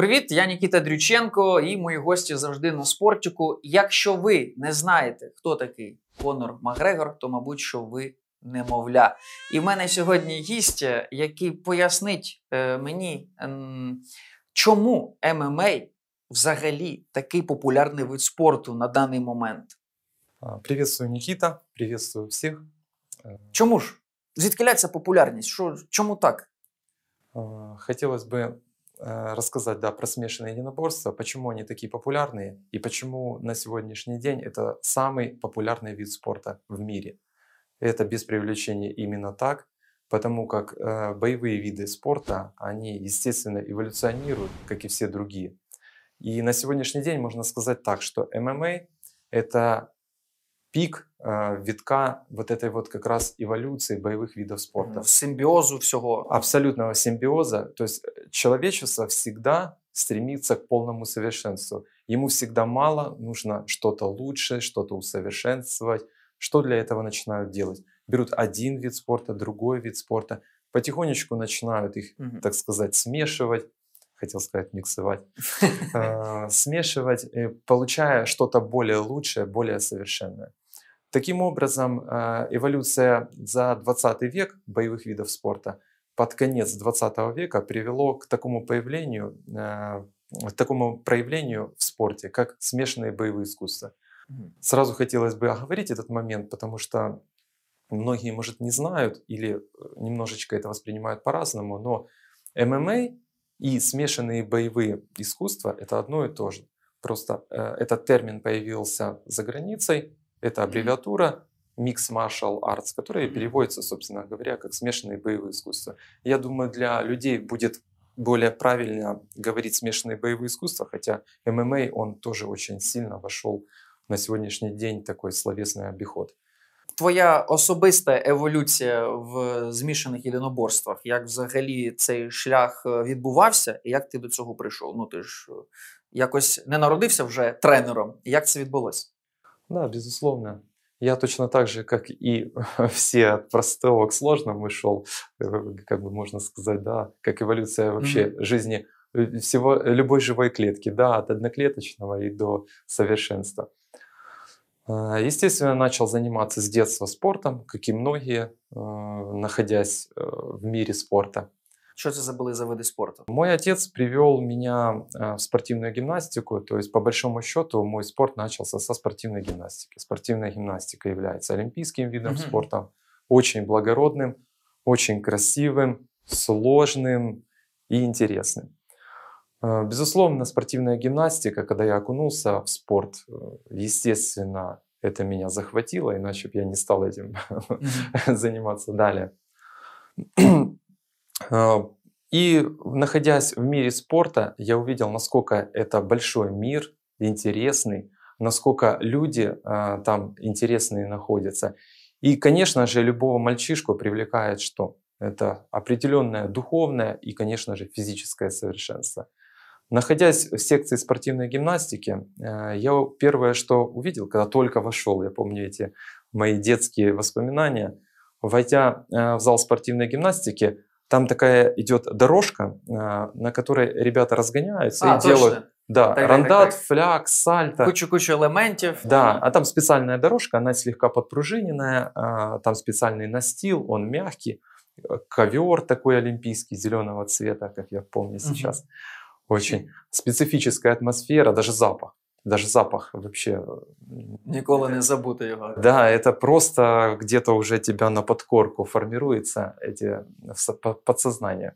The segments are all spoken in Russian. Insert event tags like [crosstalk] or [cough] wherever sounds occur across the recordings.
Привіт, я Нікіта Дрюченко і мої гості завжди на спортику. Якщо ви не знаєте, хто такий Конор Макгрегор, то мабуть, що ви немовля. І в мене сьогодні гість, е, який пояснить е, мені, е, чому ММА ем ем взагалі такий популярний вид спорту на даний момент. Приветствую, Нікіта, Привітую всіх. Э, чому ж? Звідки ця популярність? Що, Чому так? Хотілося б Э, рассказать да, про смешанные единоборства, почему они такие популярные и почему на сегодняшний день это самый популярный вид спорта в мире. Это без привлечения именно так, потому как э, боевые виды спорта, они, естественно, эволюционируют, как и все другие. И на сегодняшний день можно сказать так, что ММА — это пик э, витка вот этой вот как раз эволюции боевых видов спорта. Симбиозу всего. Абсолютного симбиоза. То есть э, человечество всегда стремится к полному совершенству. Ему всегда мало, нужно что-то лучше, что-то усовершенствовать. Что для этого начинают делать? Берут один вид спорта, другой вид спорта, потихонечку начинают их, угу. так сказать, смешивать, хотел сказать миксовать, [laughs] э, смешивать, получая что-то более лучшее, более совершенное. Таким образом, э, эволюция за 20 век боевых видов спорта под конец 20 века привело к такому появлению, э, к такому проявлению в спорте, как смешанные боевые искусства. Сразу хотелось бы оговорить этот момент, потому что многие, может, не знают или э, немножечко это воспринимают по-разному, но ММА и смешанные боевые искусства — это одно и то же. Просто э, этот термин появился за границей, Это аббревиатура Mixed Martial Arts, которая переводится, собственно говоря, как смешанные боевые искусства. Я думаю, для людей будет более правильно говорить смешанные боевые искусства, хотя ММА, он тоже очень сильно вошел на сьогоднішній день такий словесний обиход. Твоя особиста еволюція в змішаних єдиноборствах, як взагалі цей шлях е, відбувався, і як ти до цього прийшов? Ну ти ж е, якось не народився вже тренером. Як це відбулося? Да, безусловно. Я точно так же, как и [laughs] все от простого к сложному шел, э, как бы можно сказать, да, как эволюция вообще mm-hmm. жизни э, всего э, любой живой клетки, да, от одноклеточного и до совершенства. А, естественно, начал заниматься с детства спортом, как и многие, находясь в мире спорта. Что это за были за виды спорта? Мой отец привел меня а, в спортивную гимнастику, то есть по большому счету мой спорт начался со спортивной гимнастики. Спортивная гимнастика является олимпийским видом mm-hmm. спорта, очень благородным, очень красивым, сложным и интересным. А, безусловно, спортивная гимнастика, когда я окунулся в спорт, э, естественно, это меня захватило, иначе бы я не стал этим mm-hmm. [laughs] заниматься далее. А, и находясь в мире спорта, я увидел, насколько это большой мир, интересный, насколько люди а, там интересные находятся. И, конечно же, любого мальчишку привлекает что? Это определенное духовное и, конечно же, физическое совершенство. Находясь в секции спортивной гимнастики, а, я первое, что увидел, когда только вошел, я помню эти мои детские воспоминания, войдя в зал спортивной гимнастики, там такая идет дорожка, а, на которой ребята разгоняются а, и точно. делают да, так, рандат, так, так. фляг, сальто. Кучу-кучу элементов. Да, а там специальная дорожка, она слегка подпружиненная, а, там специальный настил, он мягкий, э, ковер такой олимпийский зеленого цвета, как я помню сейчас. Угу. Очень специфическая атмосфера, даже запах даже запах вообще. Николи не забуду его. Да, это просто где-то уже тебя на подкорку формируется эти подсознание.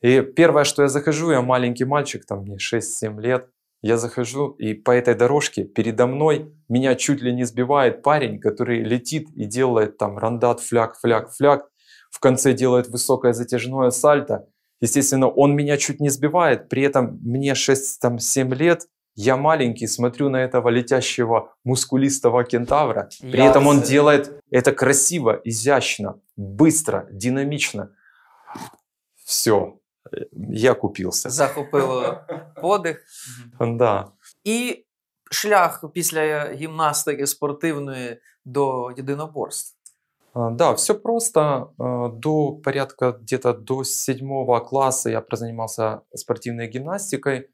И первое, что я захожу, я маленький мальчик, там мне 6-7 лет, я захожу, и по этой дорожке передо мной меня чуть ли не сбивает парень, который летит и делает там рандат, фляг, фляг, фляг. В конце делает высокое затяжное сальто. Естественно, он меня чуть не сбивает, при этом мне 6-7 лет, я маленький, смотрю на этого летящего мускулистого кентавра, при этом он делает это красиво, изящно, быстро, динамично. Все, я купился. Захопило подих. Да. И шлях після гімнастики спортивної до єдиноборств. А, да, все просто. А, до порядка где-то до седьмого класса я прозанимался спортивной гимнастикой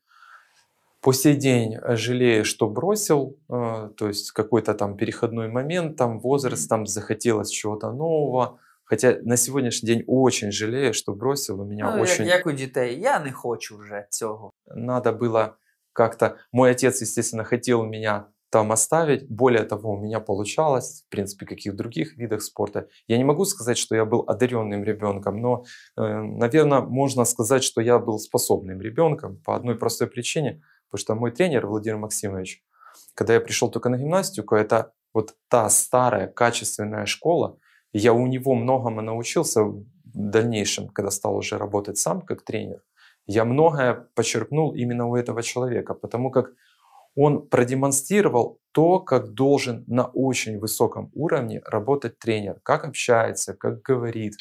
по сей день жалею, что бросил, э, то есть какой-то там переходной момент, там возраст, там захотелось чего-то нового. Хотя на сегодняшний день очень жалею, что бросил, У меня ну, очень... як, як у дітей, я не хочу уже цього. Надо было как-то... Мой отец, естественно, хотел меня там оставить. Более того, у меня получалось, в принципе, каких в других видах спорта. Я не могу сказать, что я был одаренным ребенком, но, э, наверное, можно сказать, что я был способным ребенком по одной простой причине – Потому что мой тренер Владимир Максимович, когда я пришел только на гимнастику, это вот та старая качественная школа. Я у него многому научился в дальнейшем, когда стал уже работать сам как тренер. Я многое почерпнул именно у этого человека, потому как он продемонстрировал то, как должен на очень высоком уровне работать тренер, как общается, как говорит,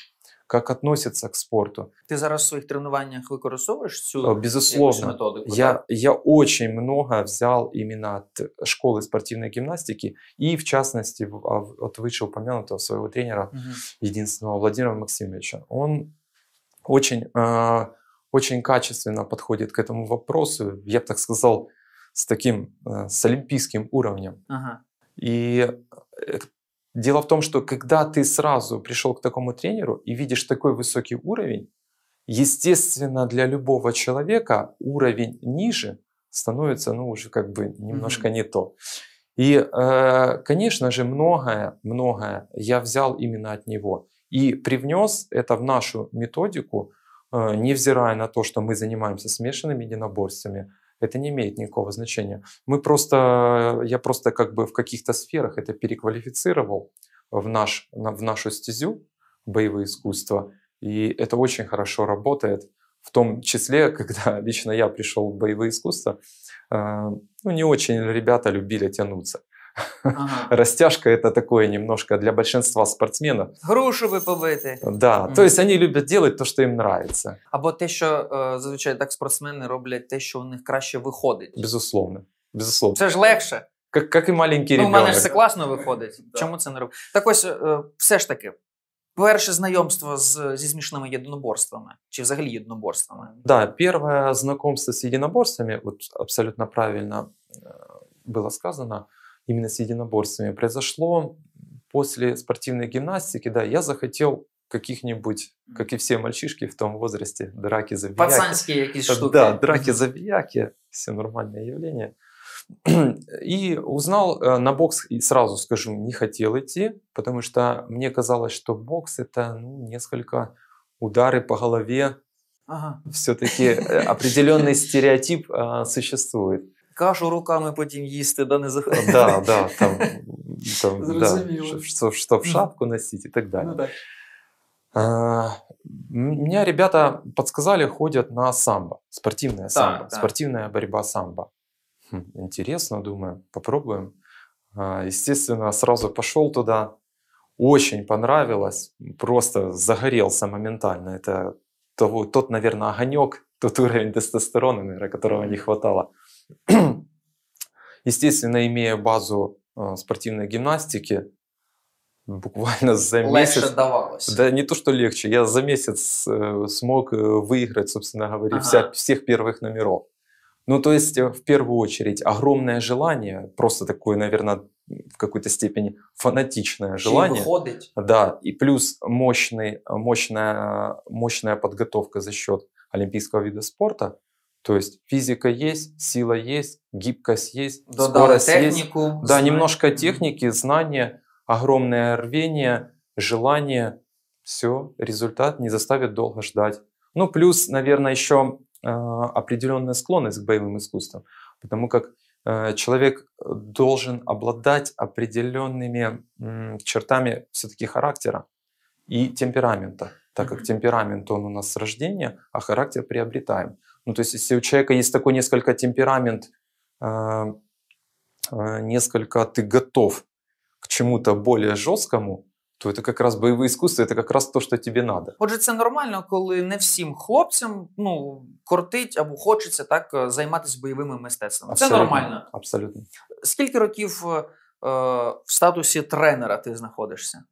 как относятся к спорту. Ты зараз в своих тренованиях выкористовываешь всю э, Безусловно. методику? Я, да? я очень много взял именно от школы спортивной гимнастики и, в частности, а, от вышеупомянутого своего тренера, угу. единственного Владимира Максимовича. Он очень, э, очень качественно подходит к этому вопросу, я бы так сказал, с таким, э, с олимпийским уровнем. Ага. И э, Дело в том, что когда ты сразу пришел к такому тренеру и видишь такой высокий уровень, естественно, для любого человека уровень ниже становится, ну, уже как бы немножко mm-hmm. не то. И, э, конечно же, многое, многое я взял именно от него и привнес это в нашу методику, э, невзирая на то, что мы занимаемся смешанными единоборствами, это не имеет никакого значения. Мы просто, э, я просто как бы в каких-то сферах это переквалифицировал в, наш, в нашу стезю боевые искусства, и это очень хорошо работает, в том числе, [laughs] когда лично я пришел в боевые искусства, э, ну, не очень ребята любили тянуться. Ага. [laughs] Растяжка это такое немножко для большинства спортсменов. Грушу ви побити. Да, mm. то есть они люблять делать то, что им нравится. Або те, що е, зазвичай так спортсмени роблять те, що у них краще виходить. Безусловно, безусловно. Це ж легше. Как, как и маленький Ну, У ребенок. мене ж все класно виходить. Чому це не робити? Так ось, е, все ж таки, перше знайомство з, зі смішними єдиноборствами чи взагалі єдиноборствами. Да, первое знакомство с единоборствами, вот абсолютно правильно э, було сказано – именно с единоборствами произошло после спортивной гимнастики, да, я захотел каких-нибудь, как и все мальчишки в том возрасте, драки забияки. Пацанские какие-то э, штуки. Да, драки забияки, все нормальные явления. [clears throat] И узнал э, на бокс, и сразу скажу, не хотел идти, потому что мне казалось, что бокс это ну, несколько удары по голове. Ага. Все-таки э, [laughs] определенный стереотип существует кашу руками потім їсти, да не заходити. Да, да, там, там, Да, чтоб, чтоб шапку носить и так далее. Ну, да. Меня ребята подсказали, ходят на самбо, спортивное самбо, да. спортивная борьба самбо. Хм, интересно, думаю, попробуем. А, естественно, сразу пошел туда. Очень понравилось, просто загорелся моментально. Это того, тот, наверное, огонек, тот уровень тестостерона, наверное, которого не хватало. [clears throat] Естественно, имея базу э, спортивной гимнастики, буквально [laughs] за легче месяц... давалось. Да не то, что легче. Я за месяц э, смог э, выиграть, собственно говоря, ага. вся, всех первых номеров. Ну, то есть, в первую очередь, огромное желание, просто такое, наверное, в какой-то степени фанатичное желание. Выходить. Да, и плюс мощный, мощная, мощная подготовка за счет олимпийского вида спорта. То есть физика есть, сила есть, гибкость есть, Додали скорость технику, есть. Знания. Да, немножко техники, знания, огромное рвение, желание. Все, результат не заставит долго ждать. Ну, плюс, наверное, еще э, определенная склонность к боевым искусствам, потому как э, человек должен обладать определенными э, чертами все-таки характера и темперамента, так как темперамент он у нас с рождения, а характер приобретаем. Ну, то есть, если у человека есть такой несколько темперамент, э, э, несколько ты готов к чему-то более жесткому, то это как раз боевые искусства, это как раз то, что тебе надо. Отже, это нормально, когда не всем хлопцам, ну кортить або хочется так заниматься боевыми мистецтвами. Абсолютно, нормально. Абсолютно. Сколько років е, в статусе тренера ты находишься?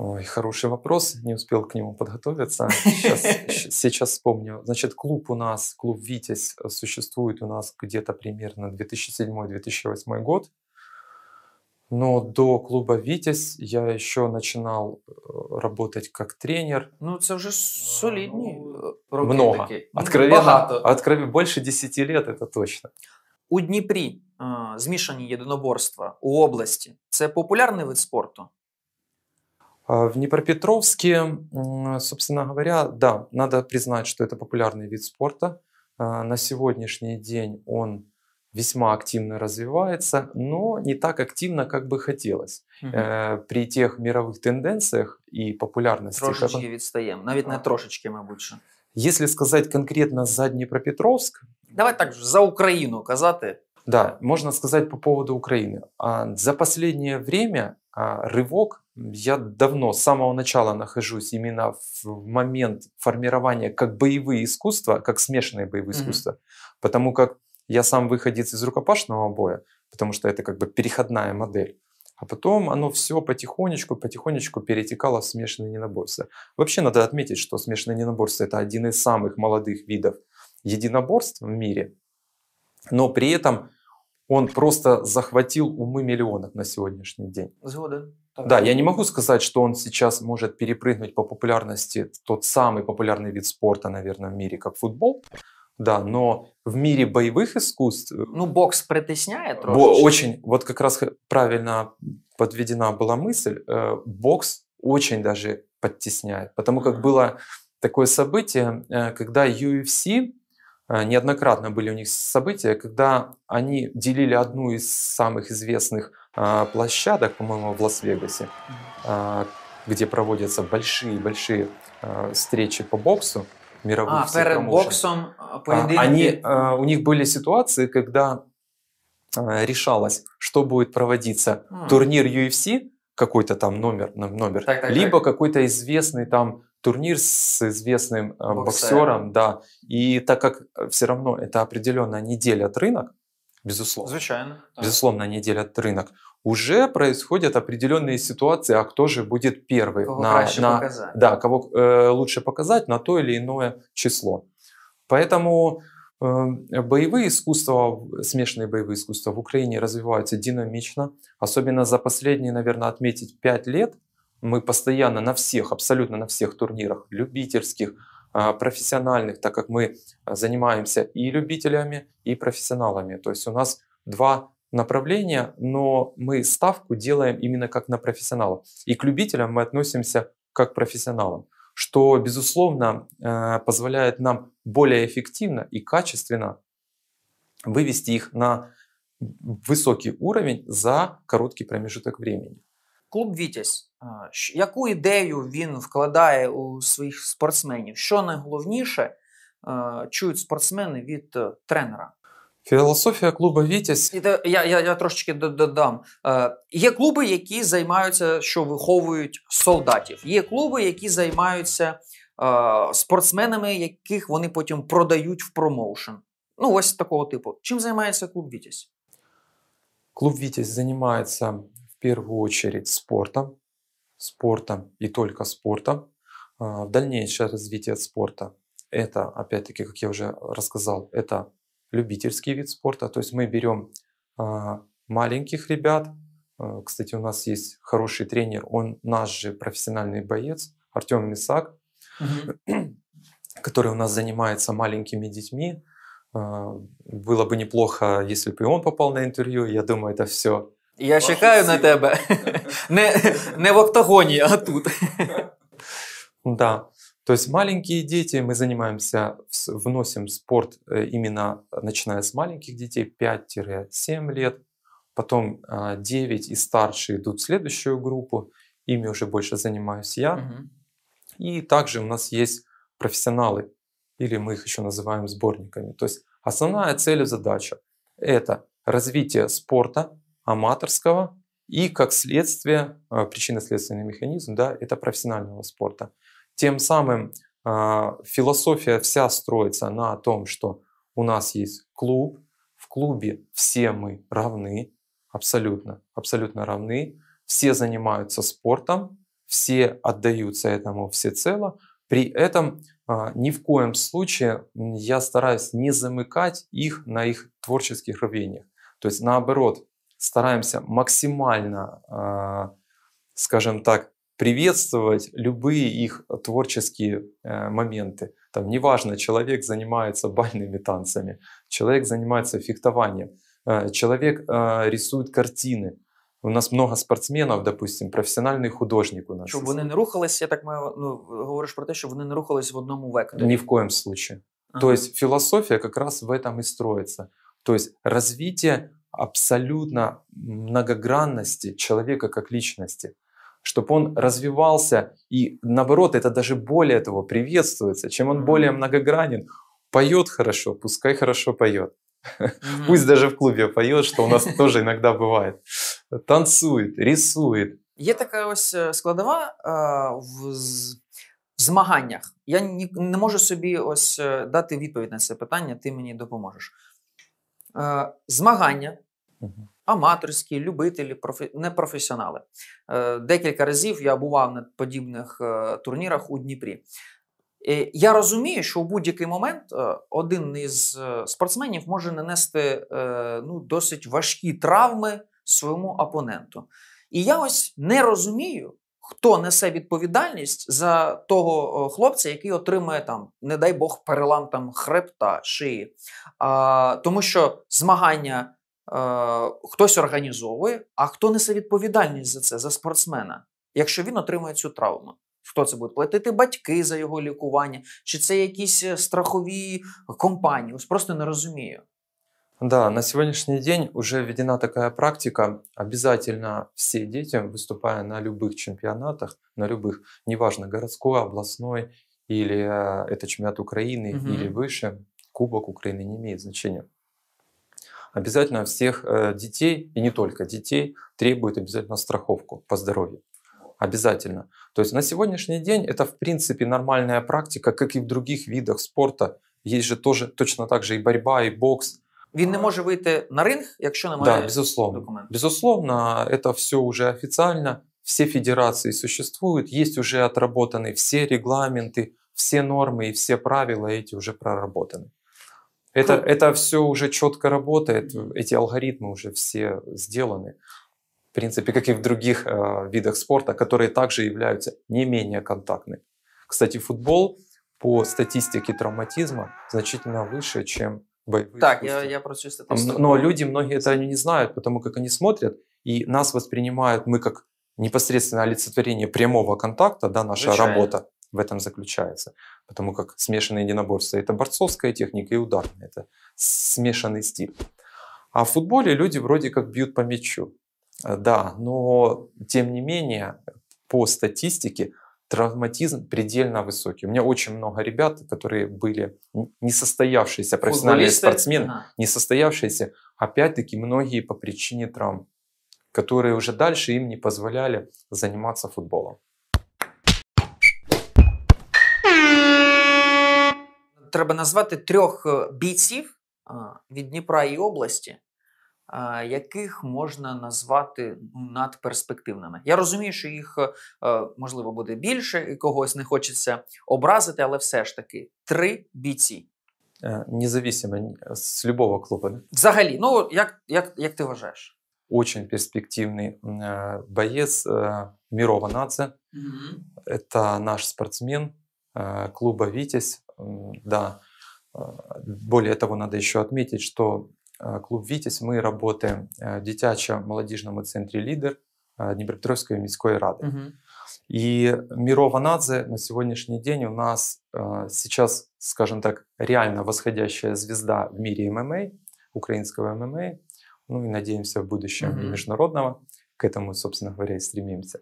Ой, хороший вопрос, не успел к нему подготовиться. Сейчас, [laughs] сейчас вспомню. Значит, клуб у нас, клуб «Витязь» э, существует у нас где-то примерно 2007-2008 год. Но до клуба «Витязь» я еще начинал э, работать как тренер. Ну, это уже солидні ну, роки Много. Такі. Ну, Откровенно, Багато. Откров... Больше 10 лет, это точно. У Днепри э, змішані єдиноборства у области. Это популярный вид спорта. А, в Днепропетровске, собственно говоря, да, надо признать, что это популярный вид спорта. А, на сегодняшний день он весьма активно развивается, но не так активно, как бы хотелось. Угу. при тех мировых тенденциях и популярности... Трошечки как... відстаємо. Навіть не а. трошечки, мабуть. Если сказать конкретно за Днепропетровск... Давай так, за Украину казати. Да, можно сказать по поводу Украины. За последнее время рывок я давно, с самого начала нахожусь именно в момент формирования как боевые искусства, как смешанные боевые mm-hmm. потому как я сам выходец из рукопашного боя, потому что это как бы переходная модель. А потом оно все потихонечку, потихонечку перетекало в смешанные неноборства. Вообще надо отметить, что смешанные неноборства – это один из самых молодых видов единоборств в мире, но при этом он просто захватил умы миллионов на сегодняшний день. Згода. Да, я не могу сказать, что он сейчас может перепрыгнуть по популярности тот самый популярный вид спорта, наверное, в мире, как футбол. Да, но в мире боевых искусств... Э, ну, бокс притесняет бо- Очень, вот как раз правильно подведена была мысль, э, бокс очень даже подтесняет, потому как было такое событие, э, когда UFC а, неоднократно были у них события, когда они делили одну из самых известных а, площадок, по-моему, в Лас-Вегасе, а, где проводятся большие-большие встречи по боксу мировых. А, перед боксом поединки? Они, у них были ситуации, когда решалось, что будет проводиться. Турнир UFC, какой-то там номер, номер так, так, либо так. какой-то известный там турнир с известным э, боксером, боксером да. И так как э, все равно это определенная неделя от рынок, безусловно. Звичайно. Да. Безусловно, они делят рынок. Уже происходят определенные ситуации, а кто же будет первый? Кого на, проще на, показать. Да, кого э, лучше показать на то или иное число. Поэтому э, боевые искусства, смешанные боевые искусства в Украине развиваются динамично. Особенно за последние, наверное, отметить 5 лет – мы постоянно на всех, абсолютно на всех турнирах, любительских, а, профессиональных, так как мы а, занимаемся и любителями, и профессионалами. То есть у нас два направления, но мы ставку делаем именно как на профессионалов. И к любителям мы относимся как к профессионалам, что, безусловно, а, позволяет нам более эффективно и качественно вывести их на высокий уровень за короткий промежуток времени. Клуб «Витязь» Яку ідею він вкладає у своїх спортсменів? Що найголовніше е, чують спортсмени від е, тренера? Філософія клубу Вітязь. Я я, я трошечки додам. Е, є клуби, які займаються, що виховують солдатів. Є клуби, які займаються спортсменами, яких вони потім продають в промоушен. Ну, ось такого типу. Чим займається клуб Вітязь? Клуб Вітязь займається в першу чергу спортом. спорта и только спорта. В дальнейшее развитие спорта – это, опять-таки, как я уже рассказал, это любительский вид спорта. То есть мы берем а, маленьких ребят. А, кстати, у нас есть хороший тренер, он наш же профессиональный боец, Артем Мисак, который у нас занимается маленькими детьми. А, было бы неплохо, если бы и он попал на интервью. Я думаю, это все я чекаю на тебе. [laughs] Не не в октагоні, а тут. Да. То есть маленькие дети, мы занимаемся, вносим спорт э, именно э, начиная с маленьких детей, 5-7 лет, потом 9 э, и старше идут в следующую группу, ими уже больше занимаюсь я. Угу. И также у нас есть профессионалы, или мы их еще называем сборниками. То есть основная цель и задача – это развитие спорта, аматорского и, как следствие, э, причинно-следственный механизм, да, это профессионального спорта. Тем самым а, философия вся строится на том, что у нас есть клуб, в клубе все мы равны, абсолютно, абсолютно равны, все занимаются спортом, все отдаются этому всецело, при этом а, ни в коем случае я стараюсь не замыкать их на их творческих рвениях. То есть наоборот, стараемся максимально, а, скажем так, приветствовать любые их творческие э, моменты. Там неважно, человек занимается бальными танцами, человек занимается фехтованием, э, человек э, рисует картины. У нас много спортсменов, допустим, профессиональный художник у нас. чтобы они не рухались, я так маю ну, говоришь про то, чтобы они не рухались в одном векторі. ни в коем случае. Ага. То есть философия как раз в этом и строится. То есть развитие абсолютно многогранности человека как личности, чтобы он развивался, и наоборот, это даже более того приветствуется. Чем он более многогранен, поет хорошо, пускай хорошо поет. Mm-hmm. [laughs] Пусть даже в клубе поет, что у нас тоже иногда бывает. Танцует, рисует. Є така ось э, складова э, в змаганнях. Я не можу собі ось дати відповідь на це питання, ти мені допоможеш. Змагання Аматорські, любителі, профі... непрофесіонали. Е, декілька разів я бував на подібних е, турнірах у Дніпрі. Е, я розумію, що у будь-який момент один із спортсменів може нанести ну, досить важкі травми своєму опоненту. І я ось не розумію, хто несе відповідальність за того хлопця, який отримує, там, не дай Бог, перелам там хребта шиї. А, Тому що змагання. Е, хтось організовує, а хто несе відповідальність за це, за спортсмена, якщо він отримує цю травму. Хто це буде платити? Батьки за його лікування, чи це якісь е, страхові компанії? Ось просто не розумію. Да, на сьогоднішній день вже введена така практика. Обязательно всі дети, выступая на будь-яких чемпіонатах, на любых, неважно, городской, областной, или э, это чемпионат Украины, угу. или Кубок України не имеет значення. обязательно всех э, детей, и не только детей, требует обязательно страховку по здоровью. Обязательно. То есть на сегодняшний день это в принципе нормальная практика, как и в других видах спорта. Есть же тоже точно так же и борьба, и бокс. Він не может выйти на ринг, якщо немає да, безусловно. документів. Безусловно, это все уже официально. Все федерации существуют, есть уже отработаны все регламенты, все нормы и все правила эти уже проработаны. Это, это все уже четко работает, эти алгоритмы уже все сделаны. В принципе, как и в других э, видах спорта, которые также являются не менее контактными. Кстати, футбол по статистике травматизма значительно выше, чем боевые Так, я, я просто чисто... Но, но люди, многие это они не знают, потому как они смотрят, и нас воспринимают мы как непосредственно олицетворение прямого контакта, да, наша Звичайно. работа в этом заключается. Потому как смешанное единоборство – это борцовская техника и ударная. Это смешанный стиль. А в футболе люди вроде как бьют по мячу. Э, да, но тем не менее, по статистике, травматизм предельно высокий. У меня очень много ребят, которые были несостоявшиеся профессиональные Футболисты? спортсмены, а. несостоявшиеся, опять-таки многие по причине травм, которые уже дальше им не позволяли заниматься футболом. треба назвати трьох е, бійців від Дніпра і області, яких можна назвати ну, надперспективними. Я розумію, що їх е, е, можливо буде більше, і когось не хочеться образити, але все ж таки три бійці. Независимо з любого клуба. Взагалі, ну як як, як ти вважаєш? Очень перспективний боєць Мірова э, Мирова Надзе. наш спортсмен, Э, клуба «Витязь». Да, э, более того, надо еще отметить, что э, клуб «Витязь» мы работаем в дитячо-молодіжному центрі «Лідер» Дніпропетровської міської ради. Угу. И Мирова Надзе на сегодняшний день у нас сейчас, скажем так, реально восходящая звезда в мире ММА, украинского ММА, ну и надеемся в будущем mm международного, к этому, собственно говоря, и стремимся.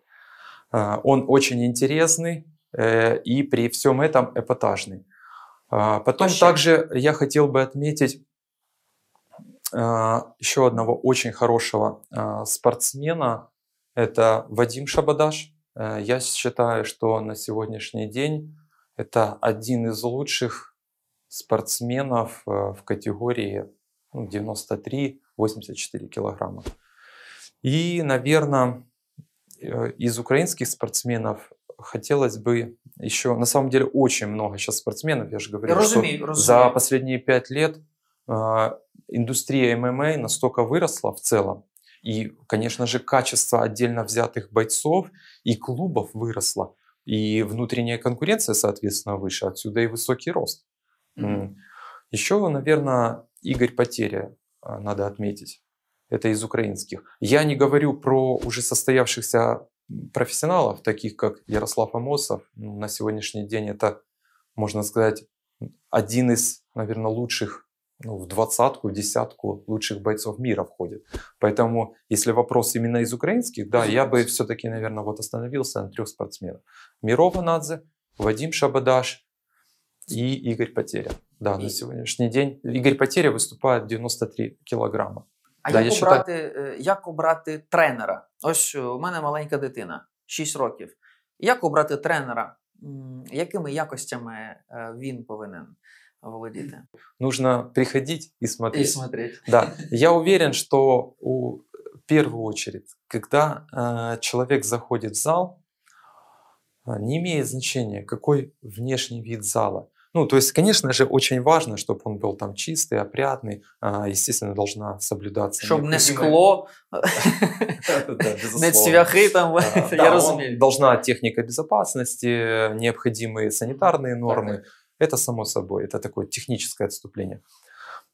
он очень интересный, Э, и при всем этом эпатажный. А, потом Вообще. также я хотел бы отметить э, еще одного очень хорошего э, спортсмена. Это Вадим Шабадаш. Я считаю, что на сегодняшний день это один из лучших спортсменов в категории 93-84 ну, килограмма. И, наверное, из украинских спортсменов хотелось бы еще, на самом деле, очень много сейчас спортсменов, я же говорю, я что разумею, разумею. за последние пять лет а, индустрия ММА настолько выросла в целом, и, конечно же, качество отдельно взятых бойцов и клубов выросло, и внутренняя конкуренция, соответственно, выше, отсюда и высокий рост. Mm-hmm. Еще, наверное, Игорь Потеря а, надо отметить. Это из украинских. Я не говорю про уже состоявшихся профессионалов, таких как Ярослав Амосов, ну, на сегодняшний день это, можно сказать, один из, наверное, лучших ну, в двадцатку, в десятку лучших бойцов мира входит. Поэтому, если вопрос именно из украинских, да, я бы все-таки, наверное, вот остановился на трех спортсменах. Мирова Надзе, Вадим Шабадаш и Игорь Потеря. Да, и... на сегодняшний день Игорь Потеря выступает 93 килограмма. А да, як, обрати, так... як обрати тренера? Ось у мене маленька дитина, 6 років. Як обрати тренера? Якими якостями він повинен володіти? Нужно приходить и смотреть. И смотреть. Да. Я уверен, что у, в первую очередь, когда э, человек заходит в зал, э, не имеет значения, какой внешний вид зала. Ну, то есть, конечно же, очень важно, чтобы он был там чистый, опрятный, а, естественно, должна соблюдаться. Чтобы не скло не цвяхи там, а, [laughs] я разумею. Должна техника безопасности, необходимые санитарные нормы. Это само собой, это такое техническое отступление.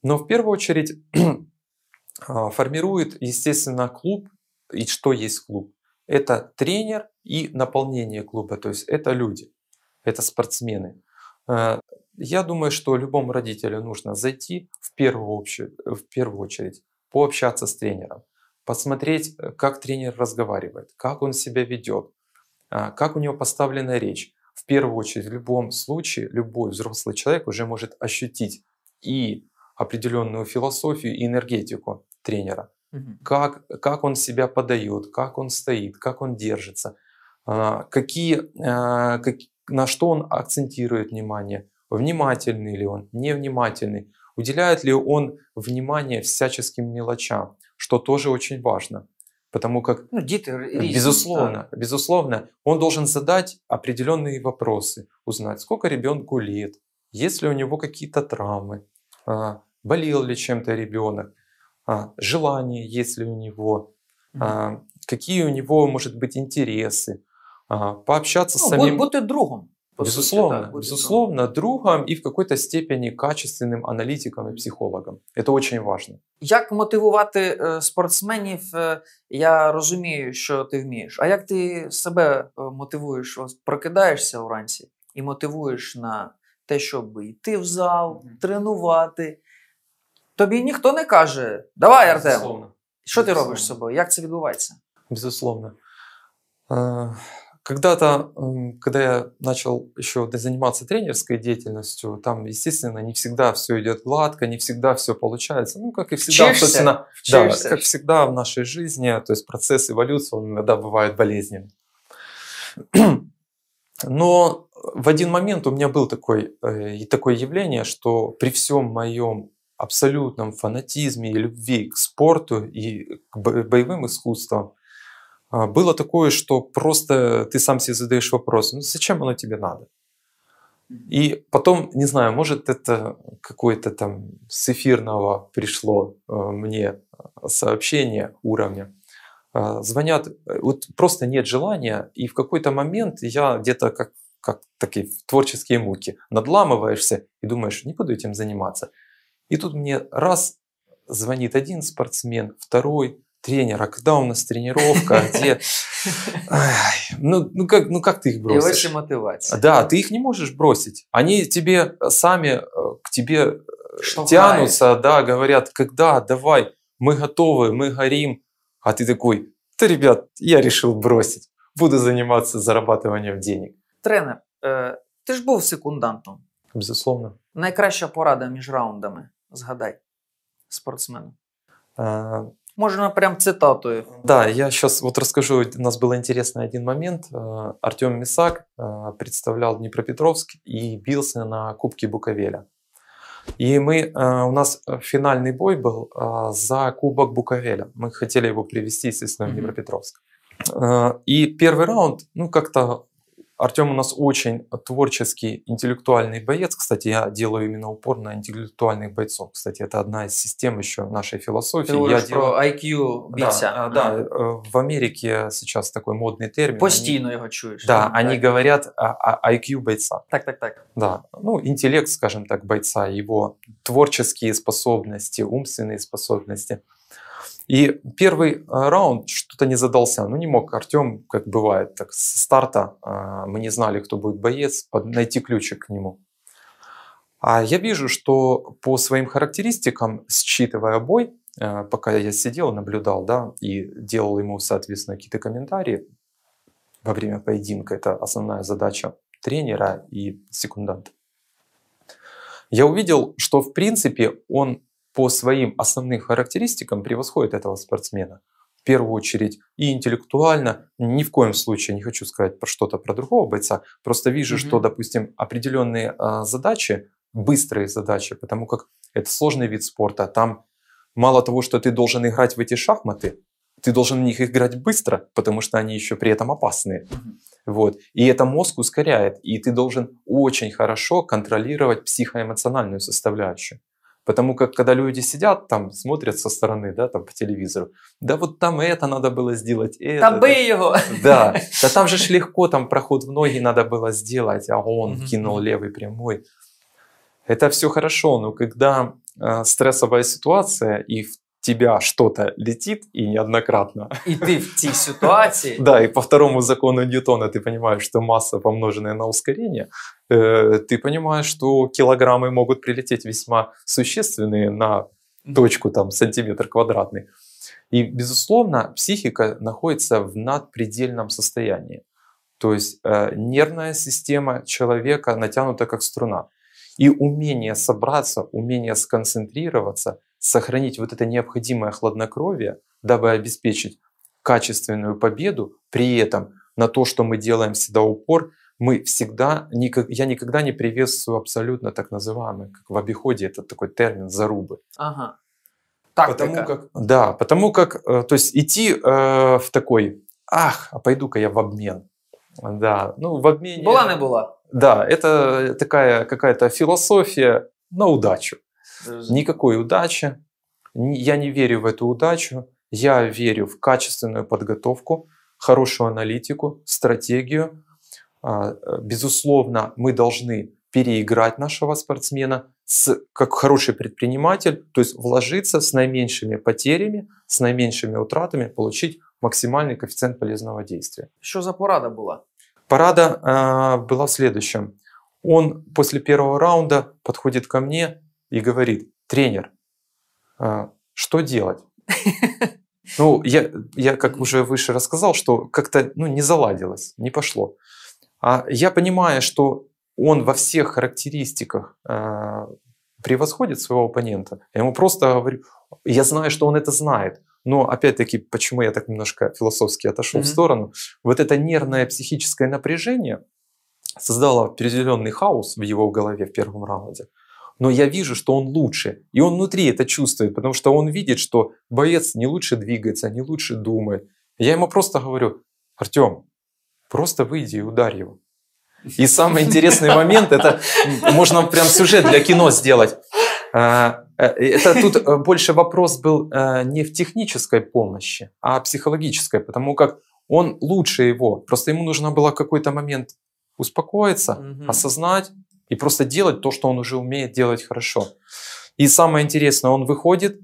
Но в первую очередь [clears throat] а, формирует, естественно, клуб. И что есть клуб? Это тренер и наполнение клуба, то есть это люди, это спортсмены. Э, я думаю, что любому родителю нужно зайти в первую, общую, э, в первую очередь, пообщаться с тренером, посмотреть, э, как тренер разговаривает, как он себя ведет, а, как у него поставлена речь. В первую очередь, в любом случае, любой взрослый человек уже может ощутить и определенную философию и энергетику тренера. Как, как он себя подает, как он стоит, как он держится, а, какие, а, на что он акцентирует внимание, внимательный ли он, невнимательный, уделяет ли он внимание всяческим мелочам, что тоже очень важно. Потому как, ну, э, риск, безусловно, да. безусловно, он должен задать определенные вопросы, узнать, сколько ребенку лет, есть ли у него какие-то травмы, а, болел ли чем-то ребенок, а, желание есть ли у него, а, какие у него, может быть, интересы, Ага. Пообщаться ну, с самим... Будь, будь другом. Безусловно, сути, да, безусловно, другом і в какой-то степені качественним аналітиком і психологом. Це дуже важливо. Як мотивувати е, спортсменів? Е, я розумію, що ти вмієш. А як ти себе е, мотивуєш? Прокидаєшся вранці і мотивуєш на те, щоб йти в зал, тренувати? Тобі ніхто не каже: Давай, Артем, що безусловно. ти робиш з собою? Як це відбувається? Безусловно. Когда-то, когда я начал еще заниматься тренерской деятельностью, там, естественно, не всегда все идет гладко, не всегда все получается. Ну, как и всегда, собственно, да, как всегда в нашей жизни, то есть процесс эволюции, он иногда бывает болезненным. [clears throat] Но в один момент у меня был такой, э, такое явление, что при всем моем абсолютном фанатизме и любви к спорту и к боевым искусствам, а, было такое, что просто ты сам себе задаешь вопрос, ну зачем оно тебе надо? И потом, не знаю, может это какое-то там с эфирного пришло э, мне сообщение уровня. А, звонят, э, вот просто нет желания, и в какой-то момент я где-то как, как такие творческие муки надламываешься и думаешь, не буду этим заниматься. И тут мне раз звонит один спортсмен, второй, тренера, а когда у нас тренировка, а где... [laughs] Ну, ну, как, ну как ты их бросишь? И очень мотивация. Да, ты их не можешь бросить. Они тебе э, сами э, к тебе э, Штовхает. тянутся, да, говорят, когда, давай, мы готовы, мы горим. А ты такой, да, ребят, я решил бросить. Буду заниматься зарабатыванием денег. Тренер, ты ж был секундантом. Безусловно. Найкраща порада между раундами, згадай, спортсмену. Можно прям цитату. Да, я сейчас вот расскажу. У нас был интересный один момент. Э, Артем Мисак э, представлял Днепропетровск и бился на Кубке Буковеля. И мы, э, у нас финальный бой был за Кубок Буковеля. Мы хотели его привести, естественно, в Днепропетровск. И первый раунд, ну, как-то Артем у нас очень творческий, интеллектуальный боец. Кстати, я делаю именно упор на интеллектуальных бойцов. Кстати, это одна из систем еще нашей философии. Ты я делаю... IQ бійця. Да, э, да, mm. в Америке сейчас такой модный термин. Постійно они... его чуешь. Да, так. они говорят о IQ бойца. Так, так, так. Да, ну интеллект, скажем так, бойца, его творческие способности, умственные способности – и первый а, раунд что-то не задался. Ну, не мог Артем, как бывает, так с старта а, мы не знали, кто будет боец, найти ключик к нему. А я вижу, что по своим характеристикам, считывая бой, а, пока я сидел, наблюдал, да, и делал ему, соответственно, какие-то комментарии во время поединка, это основная задача тренера и секунданта. Я увидел, что в принципе он по своим основным характеристикам превосходит этого спортсмена. В первую очередь и интеллектуально, ни в коем случае не хочу сказать про что-то про другого бойца, просто вижу, mm-hmm. что, допустим, определенные э, задачи, быстрые задачи, потому как это сложный вид спорта, там мало того, что ты должен играть в эти шахматы, ты должен в них играть быстро, потому что они еще при этом опасные. Вот. И это мозг ускоряет, и ты должен очень хорошо контролировать психоэмоциональную составляющую. Потому как, когда люди сидят там, смотрят со стороны, да, там по телевизору, да вот там это надо было сделать, это. Там бы его. Да, [laughs] да там же ж легко, там проход в ноги надо было сделать, а он угу. кинул левый прямой. Это все хорошо, но когда э, стрессовая ситуация и в тебя что-то летит и неоднократно. И ты в этой ситуации. [laughs] Да, и по второму закону Ньютона ты понимаешь, что масса, помноженная на ускорение, э, ты понимаешь, что килограммы могут прилететь весьма существенные на точку, там, сантиметр квадратный. И, безусловно, психика находится в надпредельном состоянии. То есть э, нервная система человека натянута как струна. И умение собраться, умение сконцентрироваться – сохранить вот это необходимое хладнокровие, дабы обеспечить качественную победу, при этом на то, что мы делаем всегда упор, мы всегда, я никогда не приветствую абсолютно так называемые, как в обиходе этот такой термин, зарубы. Ага. Тактика. Потому как, да, потому как, э, то есть идти э, в такой, ах, а пойду-ка я в обмен. Да, ну в обмене... Была не была. Да, это такая какая-то философия на удачу. Никакой удачи. Я не верю в эту удачу. Я верю в качественную подготовку, хорошую аналитику, стратегию. А, э, безусловно, мы должны переиграть нашего спортсмена с, как хороший предприниматель, то есть вложиться с наименьшими потерями, с наименьшими утратами, получить максимальный коэффициент полезного действия. Что за порада была? Парада э, была в следующем. Он после первого раунда подходит ко мне и говорит, тренер, а, что делать? [laughs] Ну, я, я как уже выше рассказал, что как-то ну, не заладилось, не пошло. А я понимаю, что он во всех характеристиках э, превосходит своего оппонента. Я ему просто говорю, я знаю, что он это знает. Но опять-таки, почему я так немножко философски отошел mm-hmm. в сторону, вот это нервное психическое напряжение создало определенный хаос в его голове в первом раунде но я вижу, что он лучше. И он внутри это чувствует, потому что он видит, что боец не лучше двигается, не лучше думает. Я ему просто говорю, Артем, просто выйди и ударь его. И самый интересный [laughs] момент, это можно прям сюжет для кино сделать. А, э, это тут э, больше вопрос был э, не в технической помощи, а психологической, потому как он лучше его. Просто ему нужно было какой-то момент успокоиться, осознать, и просто делать то, что он уже умеет делать хорошо. И самое интересное, он выходит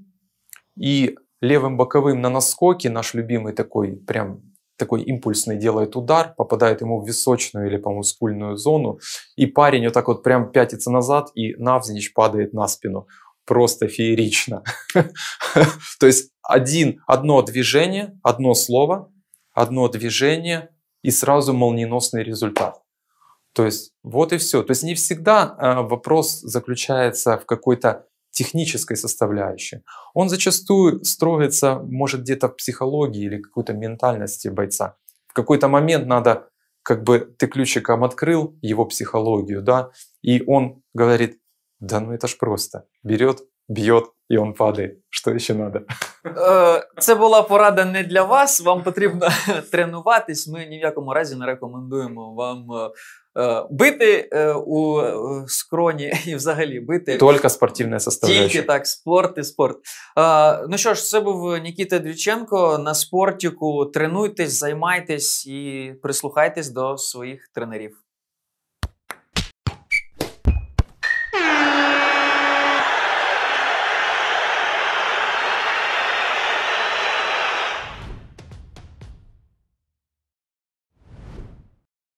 и левым боковым на наскоке, наш любимый такой прям такой импульсный делает удар, попадает ему в височную или, по-моему, скульную зону, и парень вот так вот прям пятится назад и навзничь падает на спину. Просто феерично. [laughs] То есть один, одно движение, одно слово, одно движение и сразу молниеносный результат. То есть вот и все. То есть не всегда а, вопрос заключается в какой-то технической составляющей. Он зачастую строится, может, где-то в психологии или какой-то ментальности бойца. В какой-то момент надо, как бы ты ключиком открыл его психологию, да, и он говорит, да ну это ж просто. Берет, бьет и он падает. Что еще надо? Э, это была порада не для вас. Вам потрібно [laughs] тренуватись. Мы ни в якому разе не рекомендуем вам э, Е, бити е, у е, скроні [laughs] і взагалі бити. Тільки спортивне составляюча. Тільки так, спорт і спорт. Ну що ж, це був Нікіта Дрюченко. На спортіку тренуйтесь, займайтесь і прислухайтесь до своїх тренерів.